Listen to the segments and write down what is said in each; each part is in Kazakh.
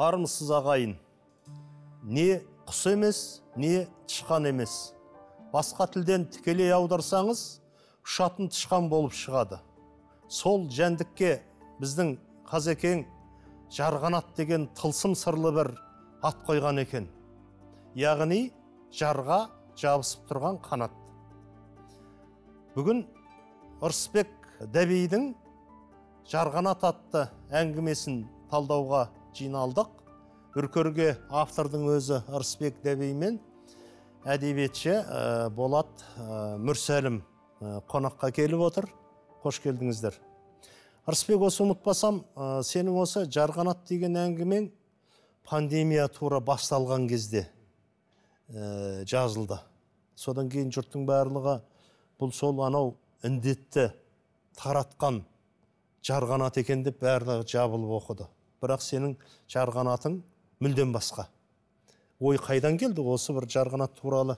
армысыз ағайын не құс емес не тышқан емес басқа тілден тікелей аударсаңыз ұшатын тышқан болып шығады сол жәндікке біздің қазекең жарғанат деген тылсым сырлы бір ат қойған екен яғни жарға жабысып тұрған қанат бүгін ырысбек дәбейдің жарғанат атты әңгімесін талдауға жиналдық үркерге автордың өзі ырысбек дәбей мен әдебиетші болат мүрсәлім қонаққа келіп отыр қош келдіңіздер ырысбек осы ұмытпасам сенің осы жарғанат деген әңгімең пандемия тура басталған кезде жазылды содан кейін жұрттың барлығы бұл сол анау індетті таратқан жарғанат екен деп барлығы жабылып оқыды бірақ сенің жарғанатың мүлдем басқа ой қайдан келді осы бір жарғанат туралы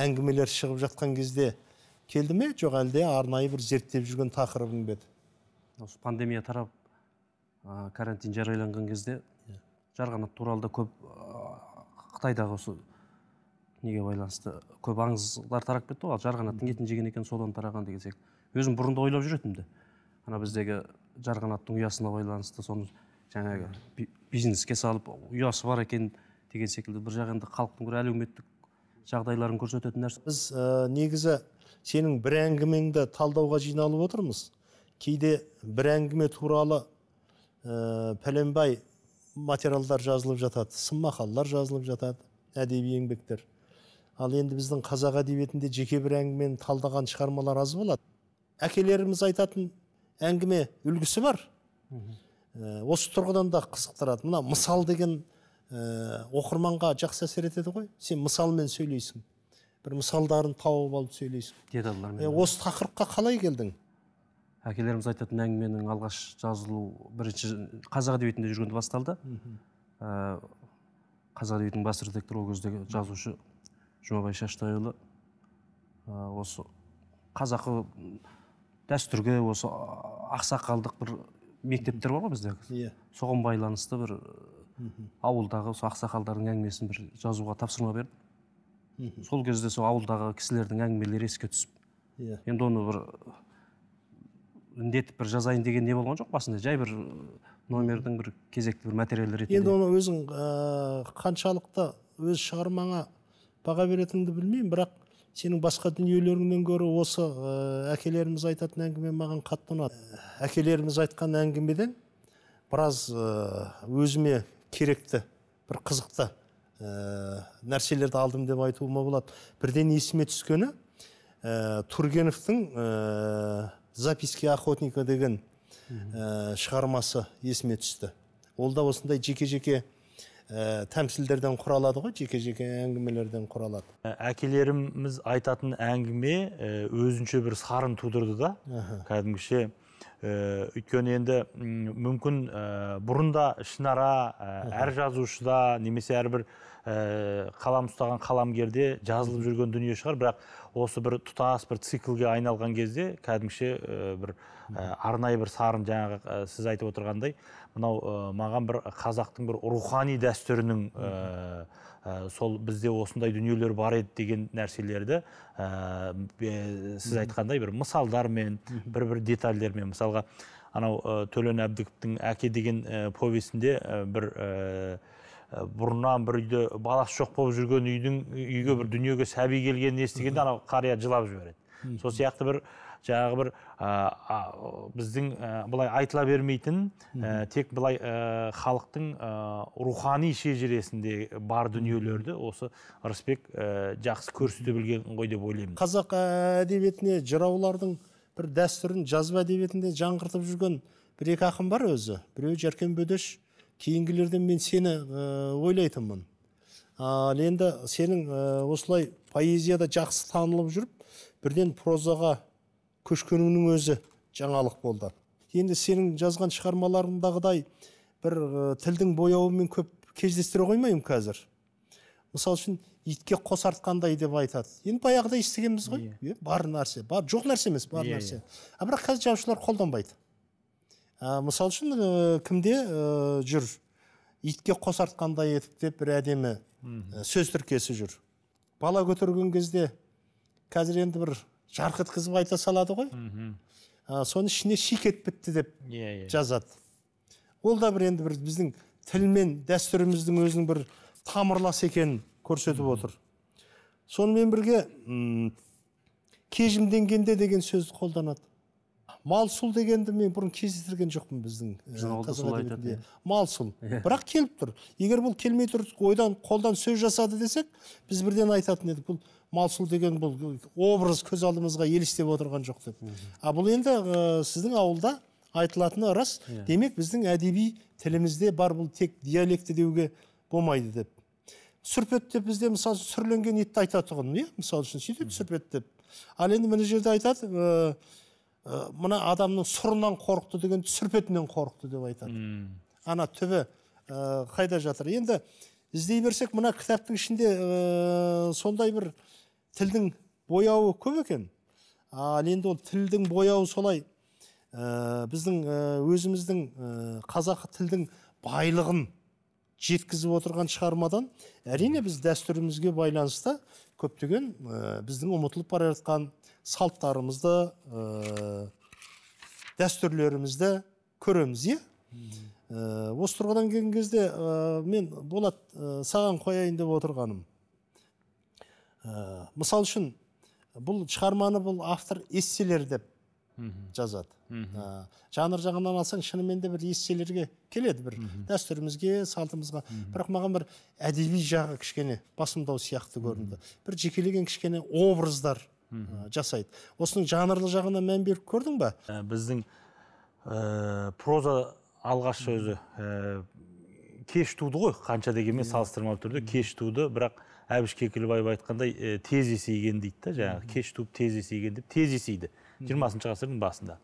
әңгімелер шығып жатқан кезде келді ме жоқ әлде арнайы бір зерттеп жүрген тақырыбың ба еді осы пандемия тарап ә, карантин жарияланған кезде иә. жарғанат туралы да көп ә, қытайдағы осы неге байланысты көп аңыздар тарап кетті ғой жарғанаттың етін жеген екен содан тараған деген сияқты өзім бұрын ойлап жүретінмін де ана біздегі жарғанаттың ұясына байланысты соны жаңағы бизнеске салып ұясы бар екен деген секілді бір жағы енді халықтың бір әлеуметтік жағдайларын көрсететін нәрсе біз негізі сенің бір әңгімеңді талдауға жиналып отырмыз кейде бір әңгіме туралы ыыы пәленбай материалдар жазылып жатады сын мақалалар жазылып жатады әдеби еңбектер ал енді біздің қазақ әдебиетінде жеке бір әңгімені талдаған шығармалар аз болады әкелеріміз айтатын әңгіме үлгісі бар Э, осы тұрғыдан да қызықтырады мына мысал деген ә, оқырманға жақсы әсер етеді ғой сен мысалмен сөйлейсің бір мысалдарын тауып алып сөйлейсің дедалармен ә, осы тақырыпқа қалай келдің әкелеріміз айтатын әңгіменің алғаш жазылу бірінші қазақ әдебиетінде жүргенде басталды ә, қазақ әдебиетінің бас редакторы ол кездегі жазушы жұмабай шаштайұлы осы қазақы дәстүрге осы ақсақалдық бір мектептер бар ғой бізде иә соған байланысты бір ауылдағы сол ақсақалдардың әңгімесін бір жазуға тапсырма бердім сол кезде сол ауылдағы кісілердің әңгімелері еске түсіп иә енді оны бір міндетіп бір жазайын деген не болған жоқ басында жай бір номердің бір кезекті бір материалы ретінде енді оны өзің ыыы қаншалықты өз шығармаңа баға беретініңді білмеймін бірақ сенің басқа дүниелеріңнен гөрі осы ыыы э, әкелеріміз айтатын әңгіме маған қатты ұнады э, әкелеріміз айтқан әңгімеден біраз э, өзіме керекті бір қызықты ыыы нәрселерді алдым деп айтуыма болады бірден есіме түскені ыыы тургеновтың ә, записки охотника деген шығармасы есіме түсті ол да осындай жеке жеке ә, тәмсілдерден құралады ғой жеке жеке әңгімелерден құралады ә, әкелеріміз айтатын әңгіме ә, өзінше бір сарын тудырды да кәдімгіше ә, өйткені енді мүмкін ә, бұрын ішінара ә, әр жазушыда немесе әрбір ә, қалам ұстаған қаламгерде жазылып жүрген дүние шығар бірақ осы бір тұтас бір циклге айналған кезде кәдімгіше бір арнайы бір сарын жаңағы сіз айтып отырғандай мынау маған бір қазақтың бір рухани дәстүрінің сол бізде осындай дүниелер бар еді деген нәрселерді сіз айтқандай бір мысалдармен бір бір детальдермен мысалға анау ә, төлен әке деген повесінде бір Э, бұрыннан бір үйде баласы жоқ болып жүрген үйдің үйге бір дүниеге сәби келгенін естігенде анау қария жылап жібереді сол сияқты бір жаңағы бір біздің ә, былай айтыла бермейтін э, тек былай ә, халықтың ә, рухани шежіресінде бар дүниелерді осы ырысбек жақсы көрсете білген ғой деп ойлаймын қазақ әдебиетіне жыраулардың бір дәстүрін жазба әдебиетінде жаңғыртып жүрген бір екі ақын бар өзі біреуі жәркен бөдеш кейінгілерден мен сені ыыы э, ойлайтынмын ал енді сенің э, осылай поэзияда жақсы танылып жүріп бірден прозаға көшкеніңнің өзі жаңалық болды енді сенің жазған шығармаларыңдағыдай бір ә, тілдің бояуымен көп кездестіре қоймаймын қазір мысалы үшін итке қос артқандай деп айтады енді баяғыда естігенбіз ғой yeah. Иә. бар нәрсе бар жоқ нәрсе емес бар yeah, иә, нәрсе иә. а бірақ қазір жазушылар қолданбайды ә, э, мысалы үшін э, кімде э, жүр итке қосартқандай етіп деп бір әдемі ә, сөз тіркесі жүр бала көтерген кезде қазір енді бір жарқ еткізіп айта салады ғой Соны ә, соның ішіне ши бітті деп иә, иә. жазады ол да бір енді бір біздің тілмен мен дәстүріміздің өзінің бір тамырлас екенін көрсетіп отыр сонымен бірге кежімденгенде деген сөзді қолданады малсұл дегенді мен бұрын кездестірген жоқпын біздің ә, иә. малсұл иә. бірақ келіп тұр егер бұл келмей тұр ойдан қолдан сөз жасады десек біз бірден айтатын едік бұл малсұл деген бұл образ көз алдымызға елестеп отырған жоқ деп а бұл енді ә, сіздің ауылда айтылатыны рас yeah. Иә. демек біздің әдеби тілімізде бар бұл тек диалекті деуге болмайды деп сүрпет деп бізде мысалы сүрленген етті айтатұғын иә мысалы үшін сөйтеді сүрпет деп ал енді мына жерде айтады ә, мына адамның сұрынан қорықты деген, сүрпетінен қорықты деп айтады ана түбі э, қайда жатыр енді іздей берсек мына кітаптың ішінде э, сондай бір тілдің бояуы көп екен ал енді ол тілдің бояуы солай біздің өзіміздің қазақы қазақ тілдің байлығын жеткізіп отырған шығармадан әрине біз дәстүрімізге байланысты көптеген біздің ұмытылып бара жатқан салттарымызды ә, дәстүрлерімізді көреміз иә ә, осы тұрғыдан келген кезде ә, мен болат ә, саған қояйын деп отырғаным ә, мысалы үшін бұл шығарманы бұл автор эсселер деп жазады ә, жанр жағынан алсаң шынымен де бір эсселерге келеді бір дәстүрімізге салтымызға бірақ маған бір әдеби жағы кішкене басымдау сияқты көрінді бір жекелеген кішкене образдар Э, жасайды осының жанрлы жағына мән беріп көрдің ба? Э, біздің ә, проза алғаш өзі ііі кеш туды ғой қанша дегенмен иә. салыстырмалы түрде кеш туды бірақ әбіш кекілбаев айтқандай ә, тез есейген дейді да жаңағы кеш туып тез есейген деп тез есейді жиырмасыншы ғасырдың басында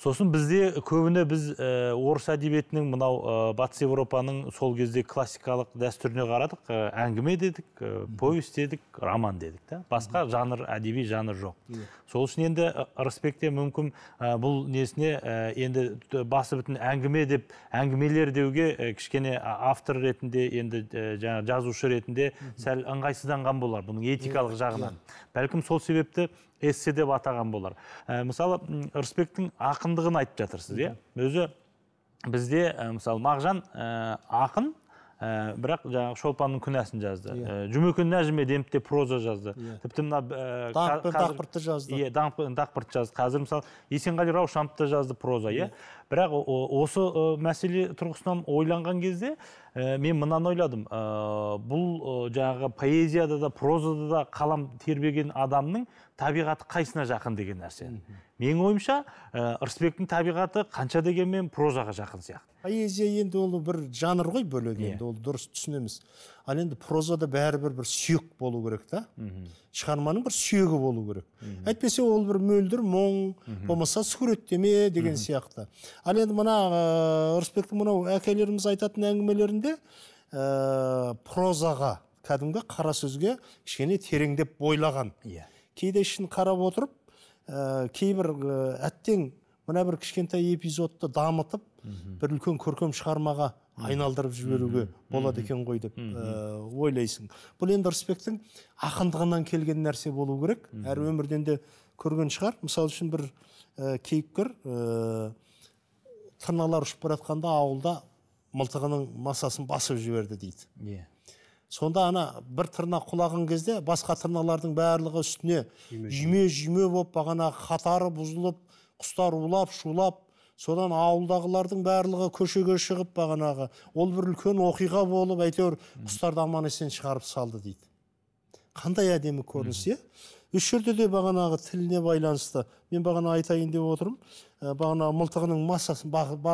сосын бізде көбіне біз ііі э, орыс әдебиетінің мынау ы э, батыс еуропаның сол кезде классикалық дәстүріне қарадық э, әңгіме дедік ә, повесть дедік роман дедік та басқа жанр әдеби жанр жоқ иә. сол үшін енді ырысбек мүмкін бұл несіне енді басы бүтін әңгіме деп әңгімелер деуге кішкене автор ретінде енді жаңа жазушы ретінде сәл ыңғайсызданған болар бұның этикалық жағынан иә. бәлкім сол себепті эссе деп атаған болар ә, э, мысалы ырысбектің ақындығын айтып жатырсыз иә өзі бізде ә, э, мысалы мағжан ә, ақын Э, бірақ жаңағы шолпанның күнәсін жазды иә жұмекен жұмекен нәжімеденов те проза жазды иә тіпті мына э, даңқпен жазды иә дақпыртты жазды қазір мысалы есенғали раушанов та жазды проза иә, иә. бірақ осы мәселе тұрғысынан ойланған кезде э, мен мынаны ойладым бұл ә, жаңағы поэзияда да прозада да қалам тербеген адамның табиғаты қайсына жақын деген нәрсе менің ойымша ы э, ырысбектің табиғаты қанша дегенмен прозаға жақын сияқты поэзия енді ол бір жанр ғой бөлек yeah. Иә. енді ол дұрыс түсінеміз ал енді прозада бәрібір бір сүйек болу керек та шығарманың бір сүйегі болу керек mm әйтпесе ол бір мөлдір мұң болмаса суреттеме деген сияқты ал енді мына ыыы э, ырысбектің мынау әкелеріміз айтатын әңгімелерінде ыыы э, прозаға кәдімгі қара сөзге кішкене тереңдеп бойлаған иә кейде ішін қарап отырып ыыы э, кейбір әттен э, әттең мына бір кішкентай эпизодты дамытып бір үлкен көркем шығармаға айналдырып жіберуге болады екен ғой деп э, ойлайсың бұл енді ырысбектің ақындығынан келген нәрсе болу керек әр өмірден де көрген шығар мысалы үшін бір ә, кейіпкер ыыы тырналар ұшып бара ауылда мылтығының масасын басып жіберді дейді иә сонда ана бір тырнақ құлаған кезде басқа тырналардың барлығы үстіне жүйме жүйме болып бағанағы қатары бұзылып құстар улап шулап содан ауылдағылардың барлығы көшеге шығып бағанағы ол бір үлкен оқиға болып әйтеуір құстарды аман есен шығарып салды дейді қандай әдемі көрініс иә осы жерде де бағанағы тіліне байланысты мен бағана айтайын деп отырмын ә, бағана бағанағы мылтығының массасын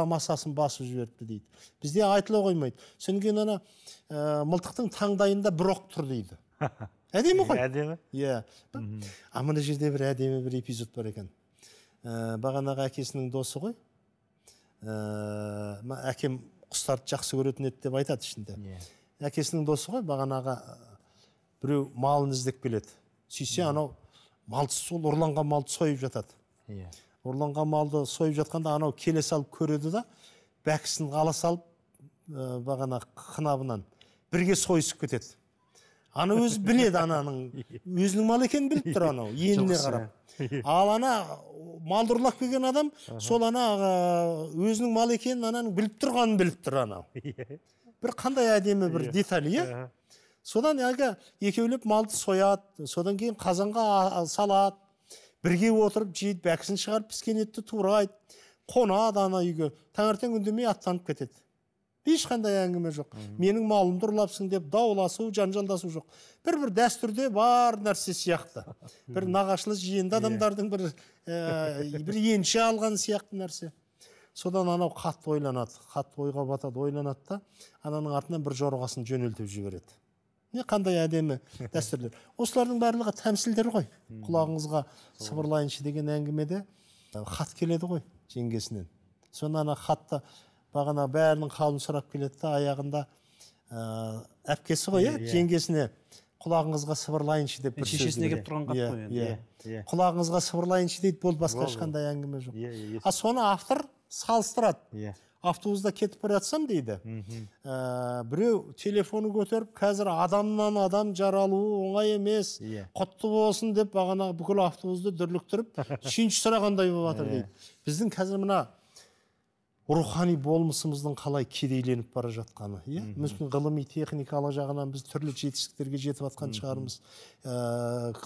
массасын басып жіберіпті дейді бізде айтыла қоймайды содан кейін ана ә, мылтықтың таңдайында бір оқ тұр дейді әдемі ғой әдемі иә а мына жерде бір әдемі бір эпизод бар екен ыыы ә, бағанағы әкесінің досы ғой ә, әкем құстарды жақсы көретін еді деп айтады ішінде иә. әкесінің досы ғой бағанағы біреу малын іздеп келеді сөйтсе анау малды сол ұрланған малды сойып жатады иә ұрланған малды сойып жатқанда анау келе салып көреді да бәкісін ала салып бағана қынабынан бірге сойысып кетеді ана өзі біледі ананың өзінің мал екенін біліп тұр анау еніне қарап иә. ал ана малды ұрлап келген адам сол ана өзінің малы екенін ананың біліп тұрғанын біліп тұр анау иә. бір қандай әдемі бір иә. деталь иә содан әлгі екеулеп малды сояды содан кейін қазанға салады бірге отырып жейді бәкісін шығарып піскен етті турайды қонады ана үйге таңертең үндемей аттанып кетеді ешқандай әңгіме жоқ менің малымды ұрлапсың деп дауласу жанжалдасу жоқ бір бір дәстүрде бар нәрсе сияқты бір нағашылы жиенді иә. адамдардың бір ә, бір енші алған сияқты нәрсе содан анау қатты ойланады қатты ойға батады ойланады да ананың артынан бір жорғасын жөнелтіп жібереді не қандай әдемі дәстүрлер осылардың барлығы тәмсілдер ғой құлағыңызға сыбырлайыншы деген әңгімеде хат келеді ғой жеңгесінен соны ана хатта бағана бәрінің халын сұрап келеді да аяғында ыыы әпкесі ғой иә жеңгесіне құлағыңызға сыбырлайыншы деп бір шешесіне келіп тұрған хат қой енді иә құлағыңызға сыбырлайыншы дейді болды басқа ешқандай әңгіме жоқ иә иә а соны автор салыстырады иә автобуста кетіп бара жатсам дейді ә, біреу телефоны көтеріп қазір адамнан адам жаралуы оңай емес yeah. құтты болсын деп бағана бүкіл автобусты дүрліктіріп сүйінші сұрағандай болып жатыр дейді біздің қазір мына рухани болмысымыздың қалай кедейленіп бара жатқаны иә мүмкін ғылыми техникалық жағынан біз түрлі жетістіктерге жетіп жатқан шығармыз ә,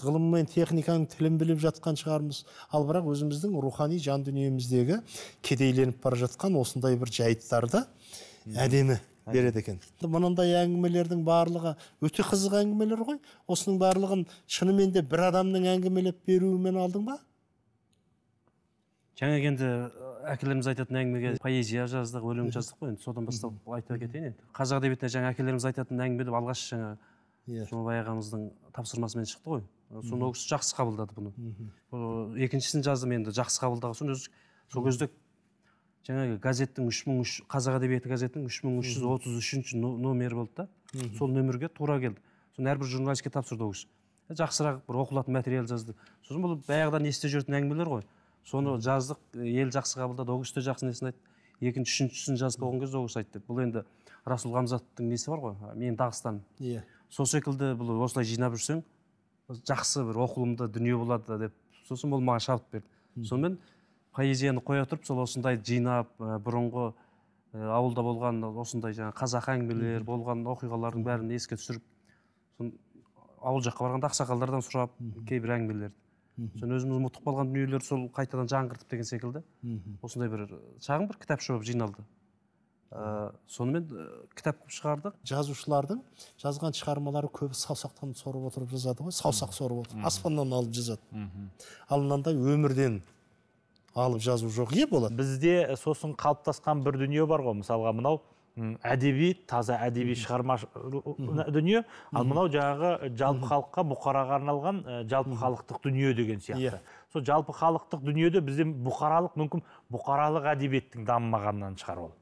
ғылым мен техниканың тілін біліп жатқан шығармыз ал бірақ өзіміздің рухани жан дүниеміздегі кедейленіп бара жатқан осындай бір жайттарды әдемі береді екен мынандай әңгімелердің барлығы өте қызық әңгімелер ғой осының барлығын шынымен де бір адамның әңгімелеп беруімен алдың ба жаңағы енді әкелеріміз айтатын әңгімеге поэзия жаздық өлең жаздық қой енді содан бастап айта кетейін енді қазақ әдебиетіне жаңа әкелеріміз айтатын әңгіме деп алғаш жаңа иә жұмабай ағамыздың тапсырмасымен шықты ғой соны ол кісі жақсы қабылдады бұны екіншісін жаздым енді жақсы қабылдаған соң өзі сол кезде жаңағы газеттің үш мың үш қазақ әдебиеті газетінің үш мың үш жүз отыз үшінші номері болды да сол нөмірге тура келді соны әрбір журналистке тапсырды ол кісі жақсырақ бір оқылатын материал жазды сосын бұл баяғыдан есте жүретін әңгімелер ғой соны жаздық э, ел жақсы қабылдады ол кісі де жақсы несін айтты екінші үшіншісін жазып болған кезде ол кісі айтты бұл енді расул ғамзатовтың несі бар ғой менің дағыстаным иә yeah. сол секілді бұл осылай жинап жүрсең жақсы бір оқылымды дүние болады деп сосын ол маған шабыт берді hmm. сонымен поэзияны қоя тұрып сол осындай жинап ә, бұрынғы э, ауылда болған осындай жаңағы қазақ әңгімелер болған оқиғалардың бәрін еске түсіріп сон ауыл жаққа барғанда ақсақалдардан сұрап кейбір әңгімелерді мхм өзіміз ұмытып қалған дүниелерді сол қайтадан жаңғыртып деген секілді осындай бір шағын бір кітапша болып жиналды ыыы сонымен кітап қылып шығардық жазушылардың жазған шығармалары көбі саусақтан сорып отырып жазады ғой саусақ сорып отырып аспаннан алып жазады мхм ал мынандай өмірден алып жазу жоқ иә болады бізде сосын қалыптасқан бір дүние бар ғой мысалға мынау әдеби таза әдеби шығарма дүние ал мынау жаңағы жалпы халыққа бұқараға арналған жалпы халықтық дүние деген сияқты иә. сол жалпы халықтық дүниеде бізде бұқаралық мүмкін бұқаралық әдебиеттің дамымағанынан шығар ол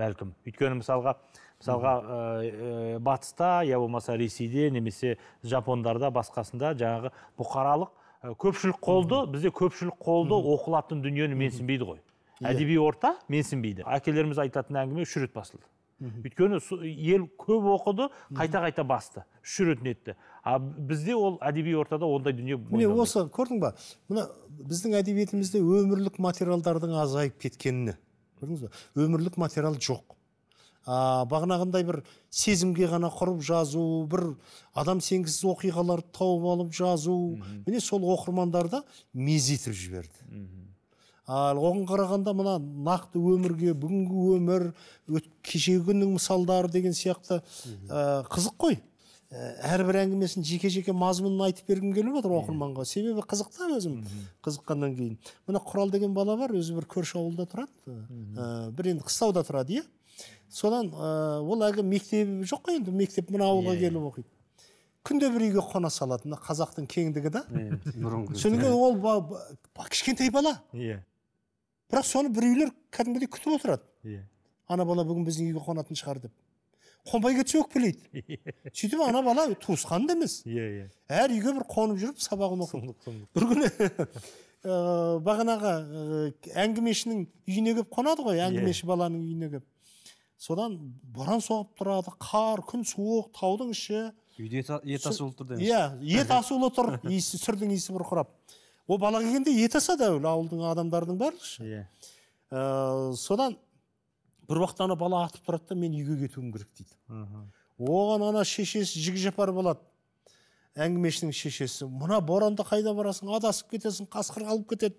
бәлкім өйткені мысалға мысалға ыыы батыста я иә, болмаса ресейде немесе жапондарда басқасында жаңағы бұқаралық көпшілік қолды бізде көпшілік қолды оқылатын дүниені менсінбейді ғой әдеби орта менсінбейді әкелеріміз айтатын әңгіме үш рет басылды өйткені ел көп оқыды қайта қайта басты үш рет нетті а бізде ол әдеби ортада ондай дүние міне осы көрдің ба мына біздің әдебиетімізде өмірлік материалдардың азайып кеткеніне көрдіңіз ба өмірлік материал жоқ а, бағанағындай бір сезімге ғана құрып жазу бір адам сенгісіз оқиғаларды тауып алып жазу міне сол оқырмандарды мезетіп жіберді ал оған қарағанда мына нақты өмірге бүгінгі өмір кешегі күннің мысалдары деген сияқты ыыы ә, қызық қой ә, әрбір әңгімесін жеке жеке мазмұнын айтып бергім келіп отыр оқырманға себебі қызық та өзім қызыққаннан кейін мына құрал деген бала бар өзі бір көрші ауылда тұрады ыыы ә, бір енді қыстауда тұрады иә содан ыыы ә, ол әлгі мектебі жоқ қой енді мектеп мына ауылға иә. келіп оқиды күнде бір үйге қона салады мына қазақтың кеңдігі да мұрынғы ол кішкентай бала иә бірақ соны біреулер кәдімгідей күтіп отырады иә ана бала бүгін біздің үйге қонатын шығар деп қонбай кетсе өкпелейді иә. сөйтіп ана бала туысқан да емес иә иә әр үйге бір қонып жүріп сабағын оқиды бір күні ыыы бағанағы әңгімешінің үйіне келіп қонады ғой иә. әңгімеші баланың үйіне келіп содан боран соғып тұрады қар күн суық таудың іші үйде ет асулы тұр иә ет асулы тұр иісі сүрдің иісі бұрқырап ол бала келгенде ет асады әуелі ауылдың адамдарының барлығы ше иә ыыы содан бір уақытта ана бала атып тұрады да мен үйге кетуім керек дейді оған ана шешесі жігіжапар болады әңгімешінің шешесі мына боранда қайда барасың адасып кетесің қасқыр алып кетеді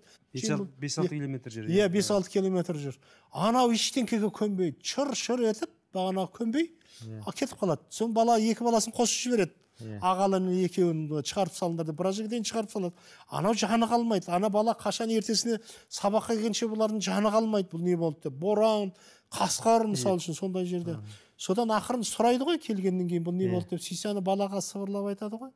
бес алты километр жер иә бес алты километр жер анау ештеңкеге көнбейді шыр шыр етіп бағанағы көнбей yeah. кетіп қалады соны бала екі баласын қосып жібереді Иә. Ағалының екеуін шығарып салыңдар деп біраз жерден шығарып салады анау жаны қалмайды ана бала қашан ертесіне сабаққа келгенше бұлардың жаны қалмайды бұл не болды деп боран қасқар иә. мысалы үшін сондай жерде содан ақырын сұрайды ғой келгеннен кейін бұл не иә. болды деп сөйтсе ана балаға сыбырлап айтады ғой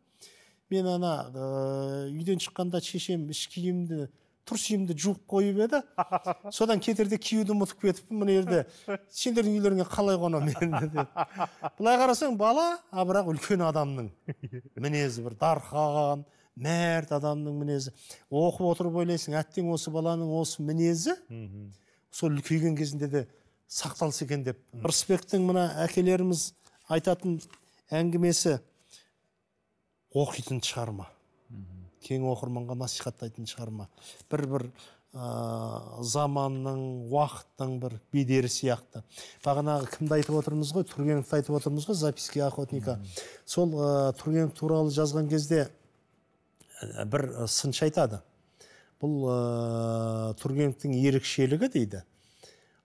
мен ана ыыы үйден шыққанда шешем іш киімді тұршиымды жуып қойып еді содан кетерде киюді ұмытып кетіппін мына жерде сендердің үйлеріңе қалай қонамын енді деп былай қарасаң бала а бірақ үлкен адамның мінезі бір дархан мәрт адамның мінезі оқып отырып ойлайсың әттең осы баланың осы мінезі сол үлкейген кезінде де сақталса екен деп ырысбектің мына әкелеріміз айтатын әңгімесі оқитын шығарма кең оқырманға насихаттайтын шығарма бір бір ә, заманның уақыттың бір бедері сияқты бағанағы кімді айтып отырмыз ғой тургеневті айтып отырмыз ғой записки охотника сол ә, тургенев туралы жазған кезде бір сыншы айтады бұл ә, тургеневтің ерекшелігі дейді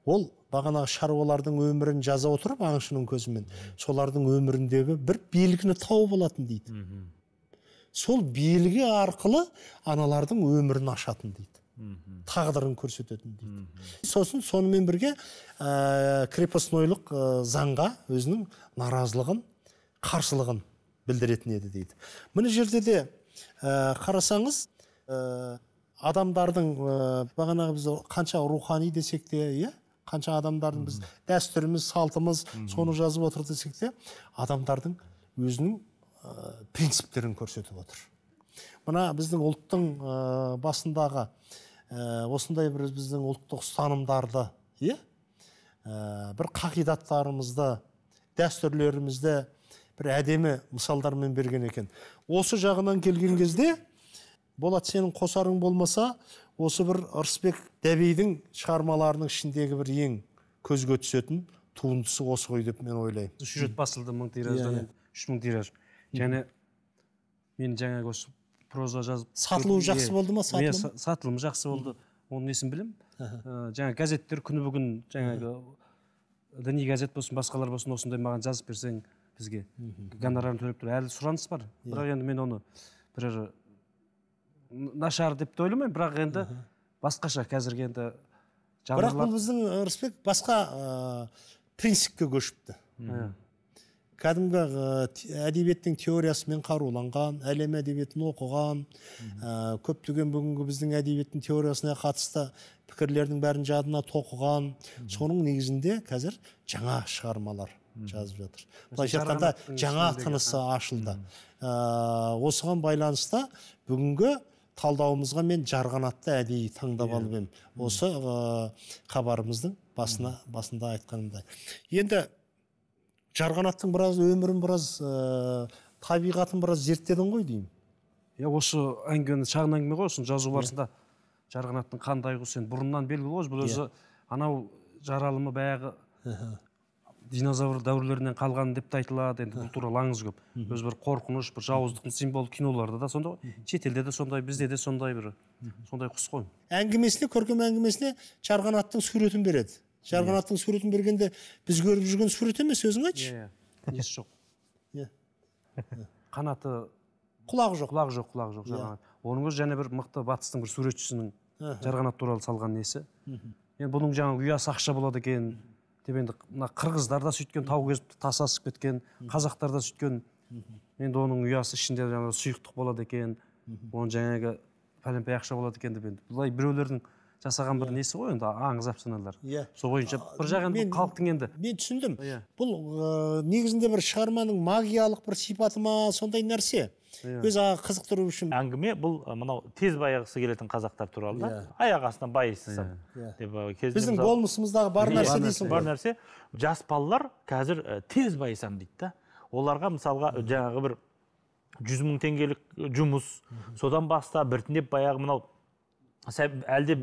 ол бағанағы шаруалардың өмірін жаза отырып аңшының көзімен солардың өміріндегі бір белгіні тауып алатын дейді сол белгі арқылы аналардың өмірін ашатын дейді мхм тағдырын көрсететін дейді сосын сонымен бірге ә, крепостнойлық ә, заңға өзінің наразылығын қарсылығын білдіретін еді дейді мына жерде де ә, қарасаңыз ә, адамдардың ә, бағанағы біз қанша рухани десек те иә қанша адамдардың біз дәстүріміз салтымыз соны жазып отыр десек те адамдардың өзінің Э, принциптерін көрсетіп отыр мына біздің ұлттың э, басындағы э, осындай бір біздің ұлттық ұстанымдарды иә бір қағидаттарымызды дәстүрлерімізді бір әдемі мысалдармен берген екен осы жағынан келген кезде болат сенің қосарың болмаса осы бір ырысбек дәбейдің шығармаларының ішіндегі бір ең көзге түсетін туындысы осы ғой деп мен ойлаймын сюжет басылды мың тираждан иә, иә. үш мың тираж және мен жаңағы осы проза жазып сатылуы жақсы болды ма сатылым сатылым жақсы болды оның несін білемін жаңа газеттер күні бүгін жаңағы діни газет болсын басқалар болсын осындай маған жазып берсең бізге гонорарын төлеп тұр әлі сұраныс бар иә. бірақ енді мен оны бір нашар деп те ойламаймын бірақ енді басқаша қазіргі енді бірақ бұл біздің рысбек басқа ыыы принципке көшіпті кәдімгі э, әдебиеттің теориясымен қаруланған әлем әдебиетін оқыған ә, э, көптеген бүгінгі біздің әдебиеттің теориясына қатысты пікірлердің бәрін жадына тоқыған соның негізінде қазір жаңа шығармалар жазып жатыр былайша айтқанда жаңа тынысы ашылды ә, осыған байланысты бүгінгі талдауымызға мен жарғанатты әдейі таңдап иә. алып едім осы хабарымыздың басына басында айтқанымдай енді жарғанаттың біраз өмірін біраз ыыы э, табиғатын біраз зерттедің ғой деймін иә осы әңгімені шағын әңгіме ғой осыны жазу барысында жарғанаттың қандай құс енді бұрыннан белгілі ғой бұл өзі анау жаралымы баяғы динозавр дәуірлерінен қалған деп те айтылады енді бұл туралы аңыз көп өзі бір қорқыныш бір жауыздықтың символы киноларда да сондай ғой шетелде де сондай бізде де сондай бір сондай құс қой әңгімесіне көркем әңгімесіне жарғанаттың суретін береді yeah. суретін бергенде біз көріп жүрген сурет емес өзің айтшы иә несі жоқ иә қанаты құлағы жоқ құлағы жоқ құлағы жоқ оның өзі және бір мықты батыстың бір суретшісінің жарғанат туралы салған несі енді бұның жаңағы ұясы ақша болады екен деп енді мына қырғыздар да сөйткен тау кезіп тас асып кеткен қазақтар да сөйткен енді оның ұясы ішінде жаңағы сұйықтық болады екен оның жаңағы пәленпай ақша болады екен деп енді былай біреулердің жасаған бір иә. несі ғой енді аңыз әпсаналар иә сол бойынша бір жағынан мен халықтың енді мен түсіндім иә. бұл негізінде бір шығарманың магиялық бір сипаты ма сондай нәрсе иә. өз қызықтыру үшін әңгіме бұл мынау тез байығысы келетін қазақтар туралы да аяқ астынан байыссын деп біздің болмысымыздағы бар нәрсе дейсің бар нәрсе жас балалар қазір тез байысамын дейді да оларға мысалға жаңағы бір жүз мың теңгелік жұмыс содан баста біртіндеп баяғы мынау әлде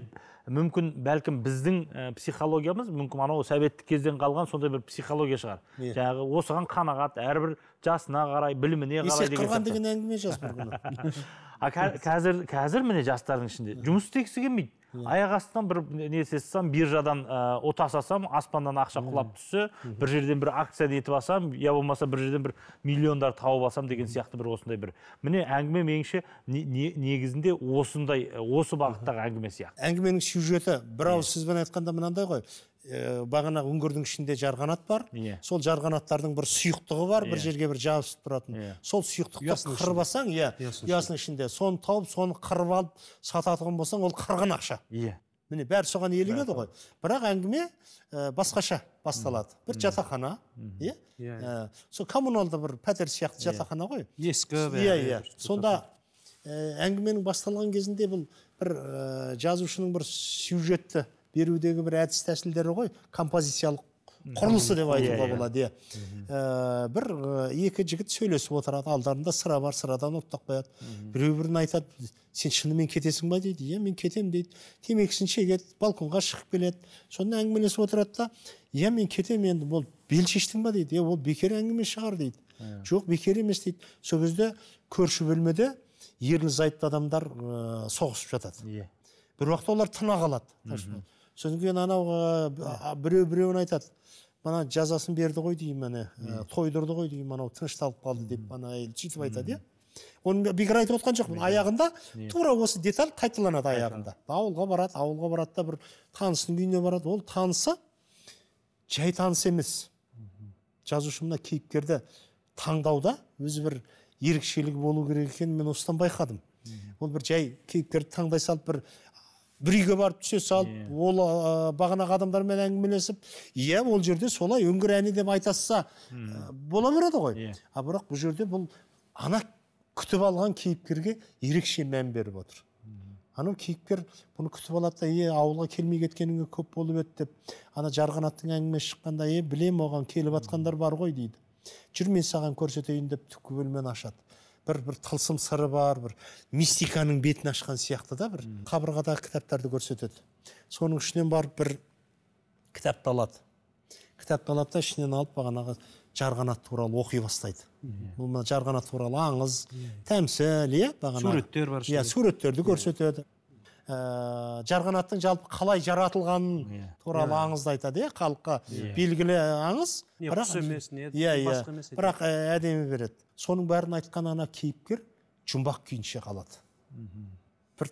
мүмкін бәлкім біздің ә, психологиямыз мүмкін анау советтік кезден қалған сондай бір психология шығар yeah. Иә. жаңағы осыған қанағат әрбір жасына қарай біліміне қарай есек қырған деген әңгіме жас а қазір қазір міне жастардың ішінде жұмыс істегісі келмейді иә. аяқ астынан бір не істесам биржадан ә, э, ұта салсам аспаннан ақша құлап түссе бір жерден бір акция нетіп алсам я болмаса бір жерден бір миллиондар тауып алсам деген сияқты бір осындай бір міне әңгіме меніңше негізінде осындай э, осы бағыттағы әңгіме сияқты әңгіменің сюжеті бір ауыз иә. сөзбен айтқанда мынандай ғой ыыы бағанағы үңгірдің ішінде жарғанат бар yeah. Иә. сол жарғанаттардың бір сұйықтығы бар бір иә. жерге бір жабысып тұратын yeah. сол сұйықтықты қырып алсаң иә ұясының ішінде соны тауып соны қырып алып сататын болсаң ол қырғын ақша иә міне бәрі соған елігеді ғой бірақ әңгіме ә, басқаша басталады бір жатақхана иә иә сол коммуналды бір пәтер сияқты жатақхана ғой ескі иә иә сонда әңгіменің басталған кезінде бұл бір ә, жазушының бір сюжетті берудегі бір әдіс тәсілдері ғой композициялық құрылысы деп иә, айтуға иә. болады иә ә, бір э, екі жігіт сөйлесіп отырады алдарында сыра бар сырадан оттап қояды біреу бірін айтады сен шынымен кетесің ба дейді иә мен кетемін дейді темекісін шегеді балконға шығып келеді сонда әңгімелесіп отырады да иә мен кетемін енді ол бел шештің ба дейді иә ол бекер әңгіме шығар дейді жоқ бекер емес дейді сол кезде көрші бөлмеде ерлі зайыпты адамдар ә, соғысып жатады иә бір уақытта олар тына қалады содан кейін анау біреу біреуін айтады мына жазасын берді ғой деймін міне тойдырды ғой деймін анау тынышталып қалды деп ана әйел сөйтіп айтады иә оны бекер айтып отқан жоқпын аяғында тура осы деталь қайталанады аяғында ауылға барады ауылға барады да бір танысының үйіне барады ол танысы жай таныс емес жазушы мына кейіпкерді таңдауда өзі бір ерекшелігі болу керек екенін мен осыдан байқадым ол бір жай кейіпкерді таңдай салып бір бір үйге барып түсе салып иә. ол ә, бағанағы адамдармен әңгімелесіп иә ол жерде солай үңгір әні деп айтасса ә, бола береді ғой yeah. Иә. а бірақ бұл жерде бұл ана күтіп алған кейіпкерге ерекше мән беріп отыр анау кейіпкер бұны күтіп алады да е ауылға келмей кеткеніңе көп болып еді деп ана жарқанаттың әңгімесі шыққанда е білем оған келіп жатқандар бар ғой дейді жүр мен саған көрсетейін деп түпкі бөлмені ашады бір бір тылсым сыры бар бір мистиканың бетін ашқан сияқты да бір қабырғадағы кітаптарды көрсетеді соның ішінен барып бір кітапты алады кітапты алады да ішінен алып бағанағы жарғанат туралы оқи бастайды бұл мына жарғанат туралы аңыз тәмсіл иә бағана суреттер бар иә суреттерді иә. көрсетеді ыыы э, жарғанаттың жалпы қалай жаратылғанын иә. Иә. туралы аңызды айтады иә халыққа иә. белгілі аңыз бірақ иә иә бірақ э, әдемі береді соның бәрін айтқан ана кейіпкер жұмбақ күйінше қалады бір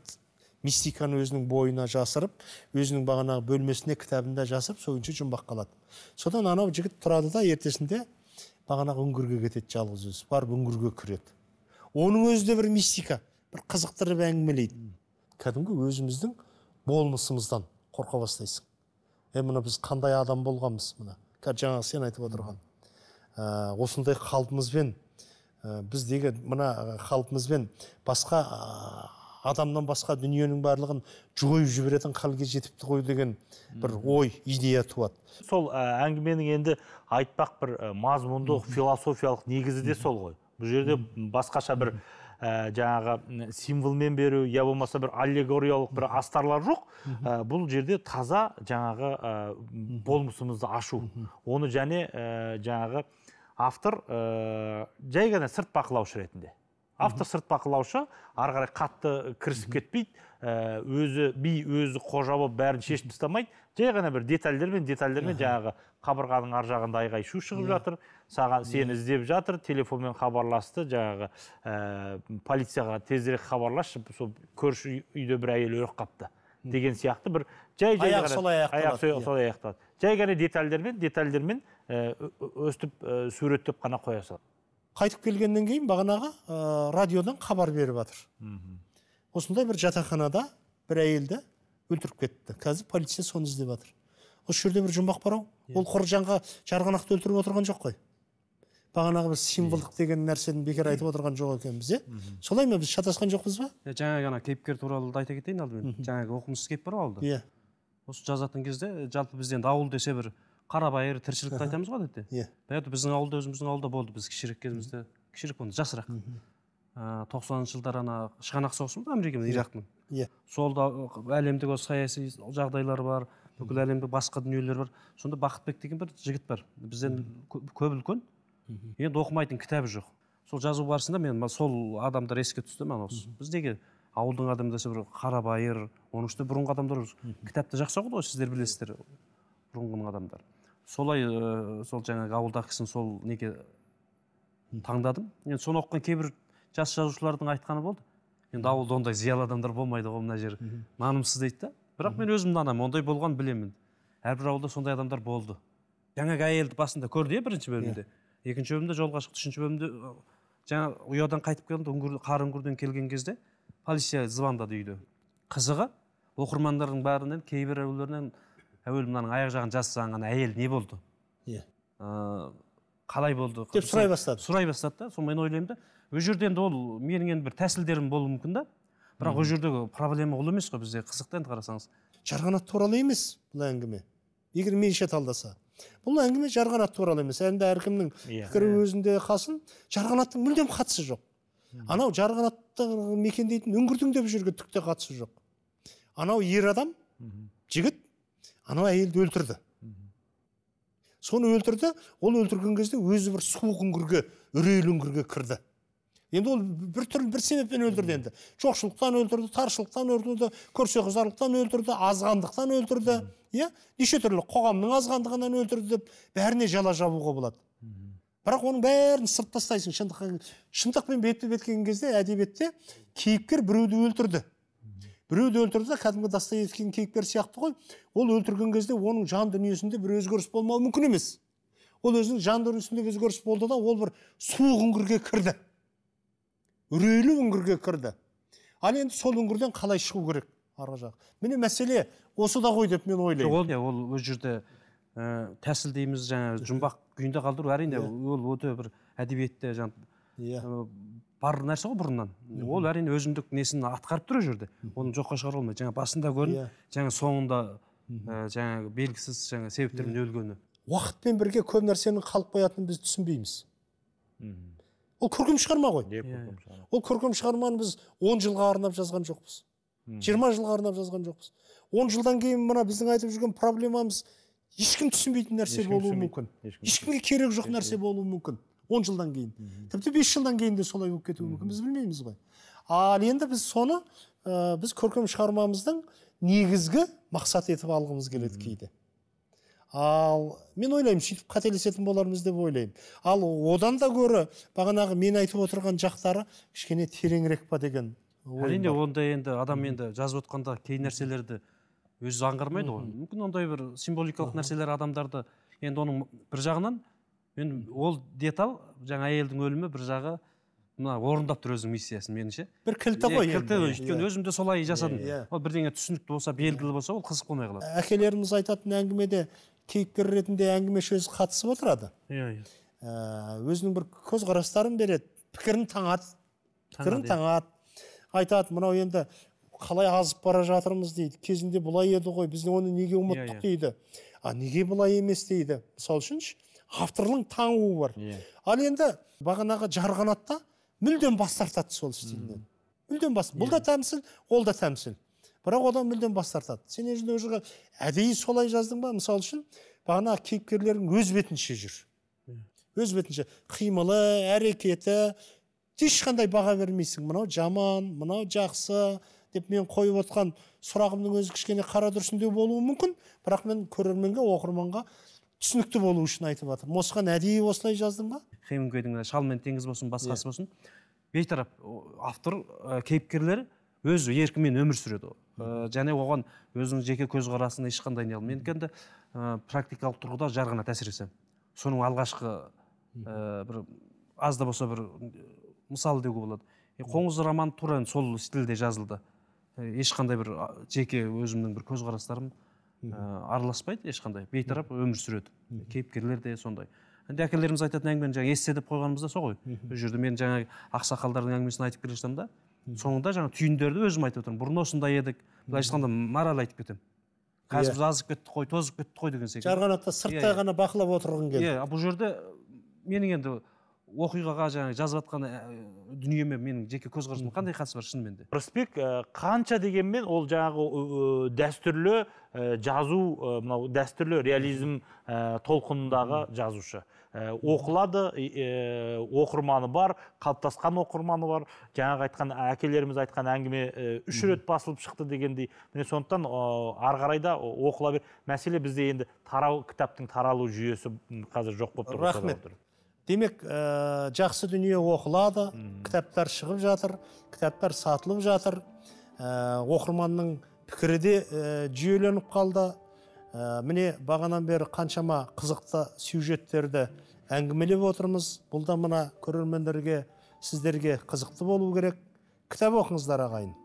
мистиканы өзінің бойына жасырып өзінің бағанағы бөлмесіне кітабында жасырып сол күйінше жұмбақ қалады содан анау жігіт тұрады да ертесінде бағанағы үңгірге кетеді жалғыз өзі барып үңгірге кіреді оның өзі де бір мистика бір қызықтырып әңгімелейді кәдімгі өзіміздің болмысымыздан қорқа бастайсың е мына біз қандай адам болғанбыз мына жаңағы сен айтып отырған ә, осындай қалпымызбен ә, біздегі мына қалпымызбен ә, басқа ә, адамнан басқа дүниенің барлығын жойып жіберетін халге жетіпті ғой деген бір ой идея туады сол ә, әңгіменің енді айтпақ бір ә, мазмұндық философиялық негізі де сол ғой бұл жерде басқаша бір ә, жаңағы символмен беру я болмаса бір аллегориялық бір астарлар жоқ ә, бұл жерде таза жаңағы ә, болмысымызды ашу оны және ә, жаңағы автор ә, жай ғана сырт бақылаушы ретінде автор сырт бақылаушы ары қарай қатты кірісіп кетпейді э, өзі би өзі қожа болып бәрін шешіп тастамайды жай ғана бір детальдермен детальдермен жаңағы қабырғаның ар жағында айғай шу шығып жатыр саған сені іздеп жатыр телефонмен хабарласты жаңағы ә, полицияға тезірек хабарласшы сол көрші үйде бір әйел өліп қалыпты деген сияқты бір жай жай аяқ солай аяқталады аяқ иә. солай аяқталады жай ғана детальдермен детальдермен э, өстіп суреттеп қана қоя салады қайтып келгеннен кейін бағанағы ә, радиодан хабар беріп жатыр осындай бір жатақханада бір әйелді өлтіріп кетті қазір полиция соны іздеп жатыр осы жерде бір жұмбақ бар ау yeah. Иә. ол құржанға жарғанақты өлтіріп отырған жоқ қой бағанағы біз символдық иә. деген нәрсені бекер айтып отырған жоқ екенбіз иә солай ма біз шатасқан жоқпыз ба иә жаңағы ана кейіпкер туралы да айта кетейін алдымен жаңағы оқымысыз кейіп бар ғой ауылда иә осы жазатын кезде жалпы бізде енді ауыл десе бір қарабайыр тіршілікті айтамыз ғой әдетте иә yeah. біздің ауылда өзіміздің ауылда болды біз кішірек кезімізде кішірек болды жасырақ ыыы тоқсаныншы жылдары ана шығанақ соғысы болды америка мен иә. ирактың иә yeah. солда әлемдік осы саяси жағдайлар бар бүкіл әлемде басқа дүниелер бар сонда бақытбек деген бір жігіт бар бізден көп үлкен енді оқымайтын кітабы жоқ сол жазу барысында мен сол адамдар еске түсті маған осы біз неге ауылдың адамы десе бір қарабайыр оның ішінде бұрынғы адамдар кітапты жақсы оқыды ғой сіздер білесіздер бұрынғының адамдары солай ыыы э, сол жаңағы ауылдағы кісіні сол неге таңдадым енді соны оқыған кейбір жас жазушылардың айтқаны болды енді ауылда ондай зиялы адамдар болмайды ғой мына жер нанымсыз дейді да бірақ мен өзім нанамын ондай болған білемін әрбір ауылда сондай адамдар болды жаңағы әйелді басында көрді иә бірінші иә. бөлімде екінші бөлімде жолға шықты үшінші бөлімде жаңа ұядан қайтып келді үңгір қар үңгірден келген кезде полиция звондады үйде қызығы оқырмандардың бәрінен кейбіреулерінен әуелі мынаның аяқ жағын жазсаң ана әйел не болды иә yeah. Ә, қалай болды деп сұрай бастады сұрай бастады да сонымен мен ойлаймын да ол жерде енді ол менің енді бір тәсілдерім болуы мүмкін да бірақ ол жердегі проблема ол емес қой бізде қызық та енді қарасаңыз жарғанат туралы емес бұл әңгіме егер менше талдаса бұл әңгіме жарғанат туралы емес енді әркімнің yeah. Иә, пікірі иә. өзінде қалсын жарғанаттың мүлдем қатысы жоқ hmm. анау жарғанатты мекендейтін үңгірдің деп жерге түк те қатысы жоқ анау ер адам hmm. жігіт анау әйелді өлтірді соны өлтірді ол өлтірген кезде өзі бір суық үңгірге үрейлі үңгірге кірді енді ол бір түрлі бір себеппен өлтірді енді жоқшылықтан өлтірді таршылықтан өлтірді көрсеқызарлықтан өлтірді азғандықтан өлтірді иә неше түрлі қоғамның азғандығынан өлтірді деп бәріне жала жабуға болады бірақ оның бәрін сырып тастайсың шындыққа шындықпен бетпе бет келген кезде әдебиетте кейіпкер біреуді өлтірді біреуді өлтірді кәдімгі достоевскийдің кейіпкері сияқты ғой ол өлтірген кезде оның жан дүниесінде бір өзгеріс болмауы мүмкін емес ол өзінің жан дүниесінде өзгеріс болды да ол бір суық үңгірге кірді үрейлі үңгірге кірді ал енді сол үңгірден қалай шығу керек арғы жақ міне мәселе осы да ғой деп мен ойлаймын ол ол ол жерде ә, э, тәсіл дейміз жаңағы жұмбақ күйінде қалдыру әрине иә. ол өте бір әдебиетте жаңа иә э, бар нәрсе ғой бұрыннан ол әрине өзіндік несін атқарып тұр ол жерде оны жоққа шығаруға болмайды жаңа басында көрдім иә. жаңа соңында ә, жаңағы белгісіз жаңа себептермен иә. өлгені уақытпен бірге көп нәрсенің қалып қоятынын біз түсінбейміз ол көркем шығарма ғой иә, ол көркем шығарманы біз он жылға арнап жазған жоқпыз жиырма жылға арнап жазған жоқпыз он жылдан кейін мына біздің айтып жүрген проблемамыз ешкім түсінбейтін нәрсе болуы мүмкін ешкімге керек жоқ нәрсе болуы мүмкін он жылдан кейін тіпті бес жылдан кейін де солай болып кетуі мүмкін біз білмейміз ғой ал енді біз соны ыыы біз көркем шығармамыздың негізгі мақсат етіп алғымыз келеді кейде ал мен ойлаймын сөйтіп қателесетін болармыз деп ойлаймын ал одан да гөрі бағанағы мен айтып отырған жақтары кішкене тереңірек па деген әрине ондай енді адам енді жазып отқанда кей нәрселерді өзі аңғармайды ғой мүмкін ондай бір символикалық нәрселер адамдарды енді оның бір жағынан мен ол детал жаңа әйелдің өлімі бір жағы мына орындап тұр өзінің миссиясын меніңше бір кілті ғой кілті өйткені иә. өзім де солай жасадым иә. ол бірдеңе түсінікті болса белгілі болса ол қызық болмай қалады ә, әкелеріміз айтатын әңгімеде кейіпкер ретінде әңгімеші өзі қатысып отырады иә иә ә, өзінің бір көзқарастарын береді пікірін таңады пікірін иә. таңады айтады мынау енді қалай азып бара жатырмыз дейді кезінде бұлай еді ғой біз оны неге ұмыттық дейді а неге бұлай емес дейді мысалы үшінші авторлың таңуы бар иә ал енді бағанағы жарғанатта мүлдем бас тартады сол стильден мүлдем бас бұл да иә. тәмсіл ол да тәмсіл бірақ одан мүлдем бас тартады сен енді әдейі солай жаздың ба мысалы үшін бағана кейіпкерлерің өз бетінше жүр өз бетінше қимылы әрекеті ешқандай баға бермейсің мынау жаман мынау жақсы деп мен қойып отқан сұрағымның өзі кішкене қара дүрсіндеу болуы мүмкін бірақ мен көрерменге оқырманға түсінікті болу үшін айтып жатырмын осыған әдейі осылай жаздым ба хемингуэйдің шал мен теңіз болсын басқасы иә. болсын бейтарап автор ә, кейіпкерлері өз еркімен өмір сүреді ә, және оған өзінің жеке көзқарасын ешқандай не мен енді ә, практикалық тұрғыда ғана әсіресе соның алғашқы ә, бір аз да болса бір мысал деуге болады қоңыз роман тура сол стильде жазылды ешқандай бір жеке өзімнің бір көзқарастарым ә, араласпайды ешқандай бейтарап өмір сүреді кейіпкерлер де сондай енді әкелеріміз айтатын әңгімені жаңа есте деп қойғанымыз да сол ғой бұл жерде мен жаңа ақсақалдардың әңгімесін айтып келе жатамын да соңында жаңа түйіндерді өзім айтып отырмын бұрын осындай едік былайша айтқанда мораль айтып кетемін қазір біз иә. азып кеттік қой тозып кеттік қой деген секілді жарғанатта сырттай иә, иә. ғана бақылап отырғың келді иә бұл жерде менің енді оқиғаға жаңағы жазып жатқан ә, дүниеме менің жеке көзқарасым қандай қатысы бар шынымен де рысбек ә, қанша дегенмен ол жаңағы дәстүрлі ә, жазу мынау дәстүрлі реализм толқынындағы жазушы оқылады оқырманы бар қалыптасқан оқырманы бар жаңағы айтқан әкелеріміз айтқан әңгіме үш рет басылып шықты дегендей міне сондықтан ары қарай да оқыла бер мәселе бізде енді тарау кітаптың таралу жүйесі қазір жоқ болып тұр рахмет демек жақсы дүние оқылады кітаптар шығып жатыр кітаптар сатылып жатыр оқырманның пікірі де ііі жүйеленіп қалды міне бағанан бері қаншама қызықты сюжеттерді әңгімелеп отырмыз бұл да мына көрермендерге сіздерге қызықты болу керек кітап оқыңыздар ағайын